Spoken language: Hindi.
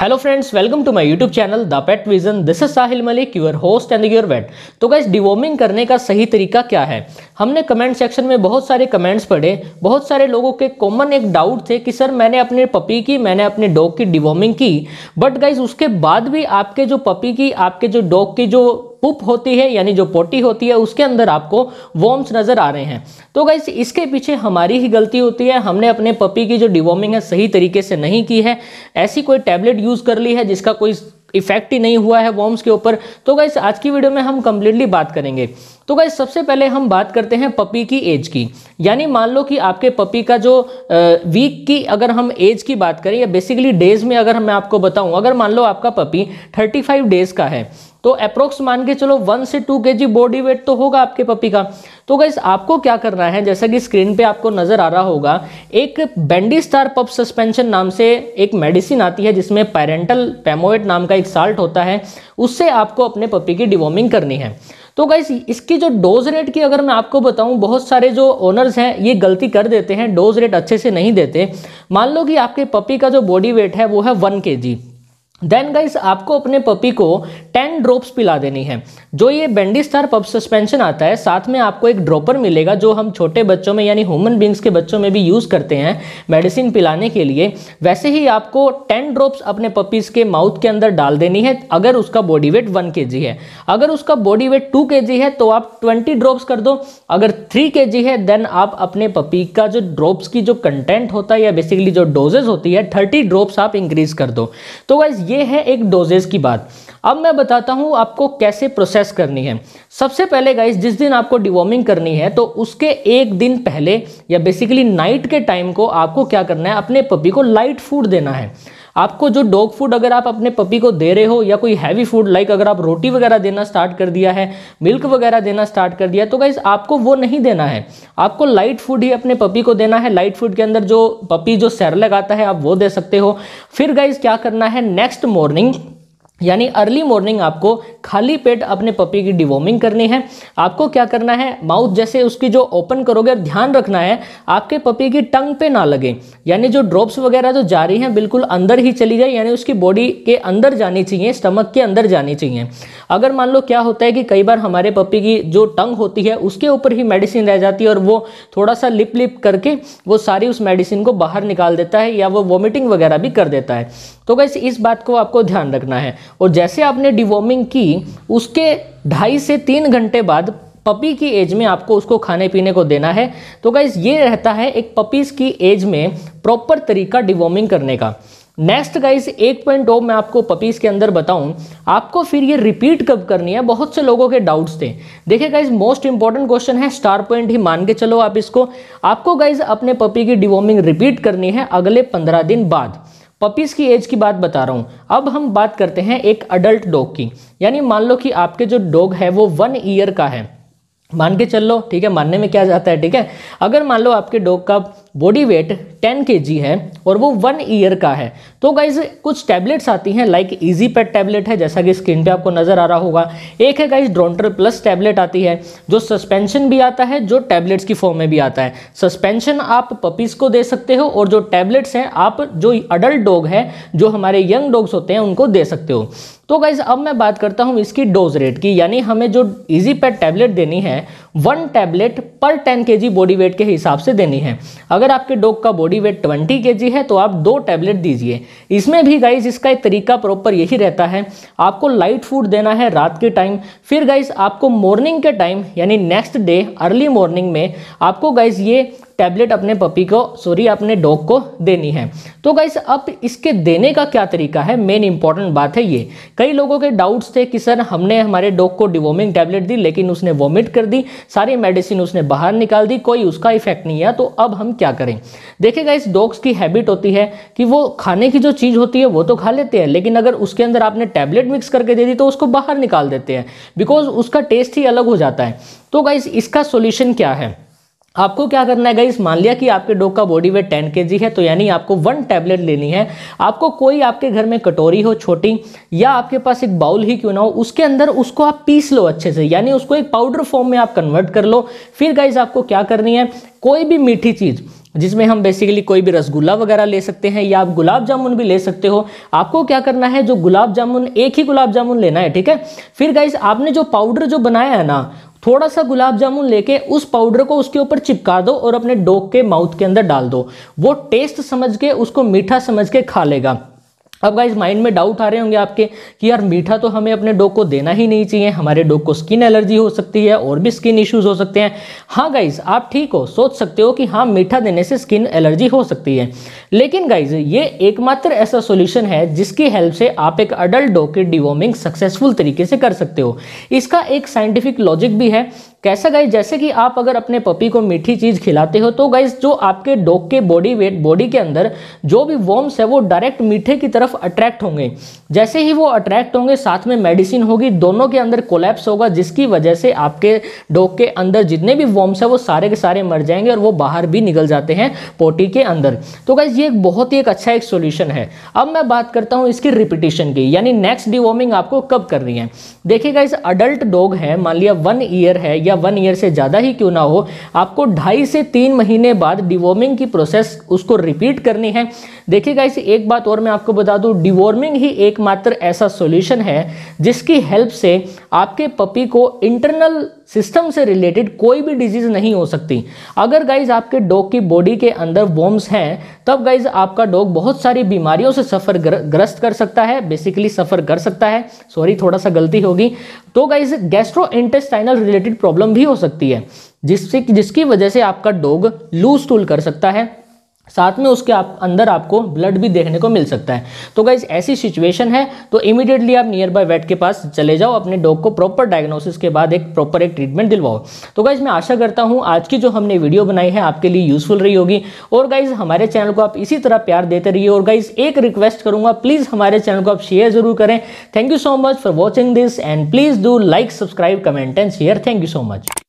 hello friends welcome to my YouTube channel the pet vision this is Sahil Malik your host and your vet तो गैस डिवॉर्मिंग करने का सही तरीका क्या है हमने कमेंट सेक्शन में बहुत सारे कमेंट्स पढ़े बहुत सारे लोगों के कॉमन एक डाउट थे कि सर मैंने अपने पपी की मैंने अपने डॉग की डिवॉर्मिंग की बट गाइज उसके बाद भी आपके जो पपी की आपके जो डॉग की जो पुप होती है यानी जो पोटी होती है उसके अंदर आपको वॉर्म्स नज़र आ रहे हैं तो गाइस इसके पीछे हमारी ही गलती होती है हमने अपने पपी की जो डिवॉर्मिंग है सही तरीके से नहीं की है ऐसी कोई टैबलेट यूज़ कर ली है जिसका कोई इफेक्ट ही नहीं हुआ है वॉर्म्स के ऊपर तो गाइस आज की वीडियो में हम कंप्लीटली बात करेंगे तो गाइस सबसे पहले हम बात करते हैं पपी की एज की यानी मान लो कि आपके पपी का जो वीक की अगर हम एज की बात करें या बेसिकली डेज में अगर मैं आपको बताऊं अगर मान लो आपका पपी 35 डेज का है तो अप्रोक्स मान के चलो वन से टू के जी बॉडी वेट तो होगा आपके पपी का तो गाइस आपको क्या करना है जैसा कि स्क्रीन पे आपको नजर आ रहा होगा एक बेंडी स्टार पप सस्पेंशन नाम से एक मेडिसिन आती है जिसमें पैरेंटल पेमोएट नाम का एक साल्ट होता है उससे आपको अपने पपी की डिवॉर्मिंग करनी है तो गाइस इसकी जो डोज रेट की अगर मैं आपको बताऊं बहुत सारे जो ओनर्स हैं ये गलती कर देते हैं डोज रेट अच्छे से नहीं देते मान लो कि आपके पपी का जो बॉडी वेट है वो है वन के जी देन गाइस आपको अपने पपी को 10 ड्रॉप्स पिला देनी है जो ये बेंडी स्टार पप सस्पेंशन आता है साथ में आपको एक ड्रॉपर मिलेगा जो हम छोटे बच्चों में यानी ह्यूमन बींग्स के बच्चों में भी यूज़ करते हैं मेडिसिन पिलाने के लिए वैसे ही आपको 10 ड्रॉप्स अपने पपीज़ के माउथ के अंदर डाल देनी है अगर उसका बॉडी वेट वन के है अगर उसका बॉडी वेट टू के है तो आप ट्वेंटी ड्रॉप्स कर दो अगर थ्री के है देन आप अपने पपी का जो ड्रॉप्स की जो कंटेंट होता है या बेसिकली जो डोजेज होती है थर्टी ड्रॉप्स आप इंक्रीज कर दो तो गाइज ये ये है एक डोजेज की बात अब मैं बताता हूँ आपको कैसे प्रोसेस करनी है सबसे पहले गाइस जिस दिन आपको डिवॉर्मिंग करनी है तो उसके एक दिन पहले या बेसिकली नाइट के टाइम को आपको क्या करना है अपने पपी को लाइट फूड देना है आपको जो डॉग फूड अगर आप अपने पपी को दे रहे हो या कोई हैवी फूड लाइक अगर आप रोटी वगैरह देना स्टार्ट कर दिया है मिल्क वगैरह देना स्टार्ट कर दिया तो गाइज आपको वो नहीं देना है आपको लाइट फूड ही अपने पपी को देना है लाइट फूड के अंदर जो पपी जो सैर लगाता है आप वो दे सकते हो फिर गाइज क्या करना है नेक्स्ट मॉर्निंग यानी अर्ली मॉर्निंग आपको खाली पेट अपने पपी की डिवॉर्मिंग करनी है आपको क्या करना है माउथ जैसे उसकी जो ओपन करोगे ध्यान रखना है आपके पपी की टंग पे ना लगे यानी जो ड्रॉप्स वगैरह जो जा रही हैं बिल्कुल अंदर ही चली जाए यानी उसकी बॉडी के अंदर जानी चाहिए स्टमक के अंदर जानी चाहिए अगर मान लो क्या होता है कि कई बार हमारे पपी की जो टंग होती है उसके ऊपर ही मेडिसिन रह जाती है और वो थोड़ा सा लिप लिप करके वो सारी उस मेडिसिन को बाहर निकाल देता है या वो वॉमिटिंग वगैरह भी कर देता है तो वैसे इस बात को आपको ध्यान रखना है और जैसे आपने डिवॉर्मिंग की उसके ढाई से तीन घंटे बाद पपी की एज में आपको उसको खाने पीने को देना है तो गाइज ये रहता है एक पपीज़ की एज में प्रॉपर तरीका डिवॉर्मिंग करने का नेक्स्ट गाइज एक पॉइंट ओ मैं आपको पपीज़ के अंदर बताऊं आपको फिर ये रिपीट कब करनी है बहुत से लोगों के डाउट्स थे देखिए गाइज मोस्ट इंपॉर्टेंट क्वेश्चन है स्टार पॉइंट ही मान के चलो आप इसको आपको गाइज अपने पपी की डिवॉर्मिंग रिपीट करनी है अगले पंद्रह दिन बाद पपीज़ की एज की बात बता रहा हूँ अब हम बात करते हैं एक अडल्ट डॉग की यानी मान लो कि आपके जो डॉग है वो वन ईयर का है मान के चल लो ठीक है मानने में क्या जाता है ठीक है अगर मान लो आपके डॉग का बॉडी वेट 10 के है और वो वन ईयर का है तो गाइज कुछ टैबलेट्स आती हैं लाइक ईजी पैट टैबलेट है जैसा कि स्क्रीन पे आपको नजर आ रहा होगा एक है गाइज ड्रॉन्टर प्लस टैबलेट आती है जो सस्पेंशन भी आता है जो टैबलेट्स की फॉर्म में भी आता है सस्पेंशन आप पपीज़ को दे सकते हो और जो टैबलेट्स हैं आप जो अडल्ट डॉग है जो हमारे यंग डॉग्स होते हैं उनको दे सकते हो तो गाइज अब मैं बात करता हूँ इसकी डोज रेट की यानी हमें जो ईजी पैट टैबलेट देनी है वन टैबलेट पर टेन के बॉडी वेट के हिसाब से देनी है अगर आपके डॉग का बॉडी वेट ट्वेंटी के है तो आप दो टैबलेट दीजिए इसमें भी गाइज इसका एक तरीका प्रॉपर यही रहता है आपको लाइट फूड देना है रात के टाइम फिर गाइज आपको मॉर्निंग के टाइम यानी नेक्स्ट डे अर्ली मॉर्निंग में आपको गाइज ये टैबलेट अपने पपी को सॉरी अपने डॉग को देनी है तो गाइस अब इसके देने का क्या तरीका है मेन इंपॉर्टेंट बात है ये कई लोगों के डाउट्स थे कि सर हमने हमारे डॉग को डिवोमिंग टैबलेट दी लेकिन उसने वॉमिट कर दी सारी मेडिसिन उसने बाहर निकाल दी कोई उसका इफेक्ट नहीं आया तो अब हम क्या करें देखेगा इस डॉग्स की हैबिट होती है कि वो खाने की जो चीज़ होती है वो तो खा लेते हैं लेकिन अगर उसके अंदर आपने टैबलेट मिक्स करके दे दी तो उसको बाहर निकाल देते हैं बिकॉज उसका टेस्ट ही अलग हो जाता है तो गाइज इसका सोल्यूशन क्या है आपको क्या करना है गाइस मान लिया कि आपके डॉग का बॉडी वेट 10 के है तो यानी आपको वन टैबलेट लेनी है आपको कोई आपके घर में कटोरी हो छोटी या आपके पास एक बाउल ही क्यों ना हो उसके अंदर उसको आप पीस लो अच्छे से यानी उसको एक पाउडर फॉर्म में आप कन्वर्ट कर लो फिर गाइज आपको क्या करनी है कोई भी मीठी चीज़ जिसमें हम बेसिकली कोई भी रसगुल्ला वगैरह ले सकते हैं या आप गुलाब जामुन भी ले सकते हो आपको क्या करना है जो गुलाब जामुन एक ही गुलाब जामुन लेना है ठीक है फिर गाइज आपने जो पाउडर जो बनाया है ना थोड़ा सा गुलाब जामुन लेके उस पाउडर को उसके ऊपर चिपका दो और अपने डॉग के माउथ के अंदर डाल दो वो टेस्ट समझ के उसको मीठा समझ के खा लेगा अब गाइज माइंड में डाउट आ रहे होंगे आपके कि यार मीठा तो हमें अपने डॉग को देना ही नहीं चाहिए हमारे डॉग को स्किन एलर्जी हो सकती है और भी स्किन इश्यूज हो सकते हैं हाँ गाइज आप ठीक हो सोच सकते हो कि हाँ मीठा देने से स्किन एलर्जी हो सकती है लेकिन गाइज ये एकमात्र ऐसा सोल्यूशन है जिसकी हेल्प से आप एक अडल्ट डॉग की डिवॉर्मिंग सक्सेसफुल तरीके से कर सकते हो इसका एक साइंटिफिक लॉजिक भी है कैसा गाइज जैसे कि आप अगर अपने पपी को मीठी चीज़ खिलाते हो तो गाइज जो आपके डॉग के बॉडी वेट बॉडी के अंदर जो भी वॉर्म्स है वो डायरेक्ट मीठे की तरफ तरफ अट्रैक्ट होंगे जैसे ही वो अट्रैक्ट होंगे साथ में मेडिसिन होगी दोनों के अंदर कोलैप्स होगा जिसकी वजह से आपके डॉग के अंदर जितने भी वॉम्स है वो सारे के सारे मर जाएंगे और वो बाहर भी निकल जाते हैं पोटी के अंदर तो गाइज ये एक बहुत ही एक अच्छा एक सोल्यूशन है अब मैं बात करता हूँ इसकी रिपीटेशन की यानी नेक्स्ट डिवॉर्मिंग आपको कब करनी है देखिए इस अडल्ट डॉग है मान लिया वन ईयर है या वन ईयर से ज़्यादा ही क्यों ना हो आपको ढाई से तीन महीने बाद डिवॉर्मिंग की प्रोसेस उसको रिपीट करनी है देखिए गाइस एक बात और मैं आपको बता दूं डिवॉर्मिंग ही एकमात्र ऐसा सॉल्यूशन है जिसकी हेल्प से आपके पपी को इंटरनल सिस्टम से रिलेटेड कोई भी डिजीज नहीं हो सकती अगर गाइज आपके डॉग की बॉडी के अंदर वॉम्स हैं तब गाइज आपका डॉग बहुत सारी बीमारियों से सफ़र ग्रस्त कर सकता है बेसिकली सफ़र कर सकता है सॉरी थोड़ा सा गलती होगी तो guys gastrointestinal related problem भी हो सकती है जिससे जिसकी वजह से आपका डॉग लूज टूल कर सकता है साथ में उसके आप अंदर आपको ब्लड भी देखने को मिल सकता है तो गाइज ऐसी सिचुएशन है तो इमीडिएटली आप नियर बाय वेट के पास चले जाओ अपने डॉग को प्रॉपर डायग्नोसिस के बाद एक प्रॉपर एक ट्रीटमेंट दिलवाओ तो गाइज मैं आशा करता हूँ आज की जो हमने वीडियो बनाई है आपके लिए यूजफुल रही होगी और गाइज हमारे चैनल को आप इसी तरह प्यार देते रहिए और गाइज एक रिक्वेस्ट करूँगा प्लीज़ हमारे चैनल को आप शेयर जरूर करें thank you so much for watching this and please do like subscribe comment and share thank you so much